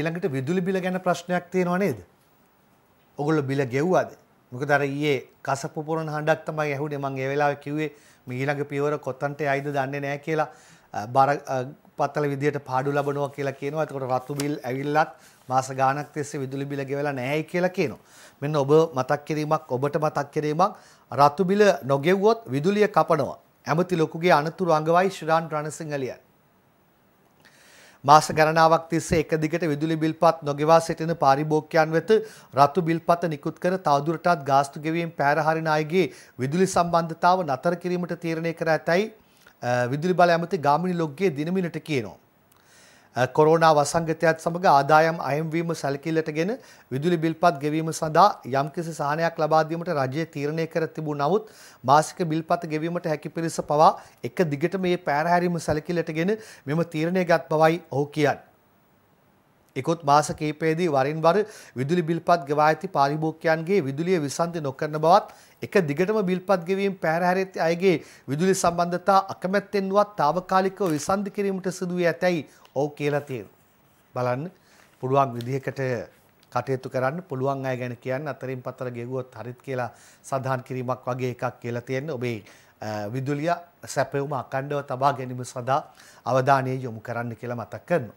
ඊළඟට විදුලි බිල ගැන ප්‍රශ්නයක් තියෙනව නේද? ඔගොල්ලෝ බිල ගෙව්වද? මොකද අර ඊයේ කසපු පුරන හඬක් තමයි ඇහුනේ මම ඒ වෙලාවේ කිව්වේ මේ ඊළඟ පියවර කොතනට යයිද දන්නේ නැහැ කියලා බර පතල විදියට පාඩු ලබනවා කියලා කියනවා. එතකොට රතු බිල් ඇවිල්ලත් මාස ගාණක් තිස්සේ විදුලි බිල ගෙවලා නැහැයි කියලා කියනවා. මෙන්න ඔබ මතක් කිරීමක් ඔබට මතක් කිරීමක් රතු බිල නොගෙව්වොත් විදුලිය කපනවා. ඇමති ලොකුගේ අනතුරු අඟවයි ශ්‍රී රාන් රණසිංහලියන්. මාස ගණනාවක් තිස්සේ එක දිගට විදුලි බිල්පත් නොගෙවා සිටින පාරිභෝගිකයන් වෙත රතු බිල්පත නිකුත් කර තවදුරටත් ගාස්තු ගෙවීම් පෑරහරින අයගේ විදුලි සම්බන්ධතාව නතර කිරීමට තීරණය කර ඇතැයි විදුලි බල ඇමති ගාමිණී ලොග්ගේ දිනමිනට කියනවා. කොරෝනා වසංගතයත් සමඟ ආදායම් අයම්වීම සැලකිල්ලට ගෙන විදුලි බිල්පත් ගෙවීම සඳහා යම්කිසි සහනයක් ලබාදීමට රජය තීරණය කර තිබූ නමුත් මාසික බිල්පත ගෙවීමට හැකි පිරිස පවා එක දිගට මේ පෑරහැරීම සැලකිල්ලට ගෙන මෙම තීරණය ගත් බවයි ඔහු කියන්නේ. එකොත් මාස කීපයේදී වරින් වර විදුලි බිල්පත් ගෙවා ඇති පාරිභෝගිකයන්ගේ විදුලිය විසන්ති නොකරන බවත් එක දිගටම බිල්පත් ගෙවීම පැහැර අයගේ විදුලි සම්බන්ධතා අකමැත්තෙන්වත් తాවකාලිකව විසන්ති කිරීමට සිදු වී ඇතැයි ඔව් කියලා තියෙනවා. බලන්න පුළුවන් විදිහකට කටයුතු කරන්න පුළුවන් අය ගැන කියන්න අතරින් පතර ගෙවුවොත් හරිත් කියලා සඳහන් කිරීමක් වගේ එකක් කියලා තියෙන ඔබේ විදුලිය සැපයුම අකණ්ඩව තබා ගැනීම සඳහා අවධානය යොමු කරන්න කියලා මතක් කරනවා.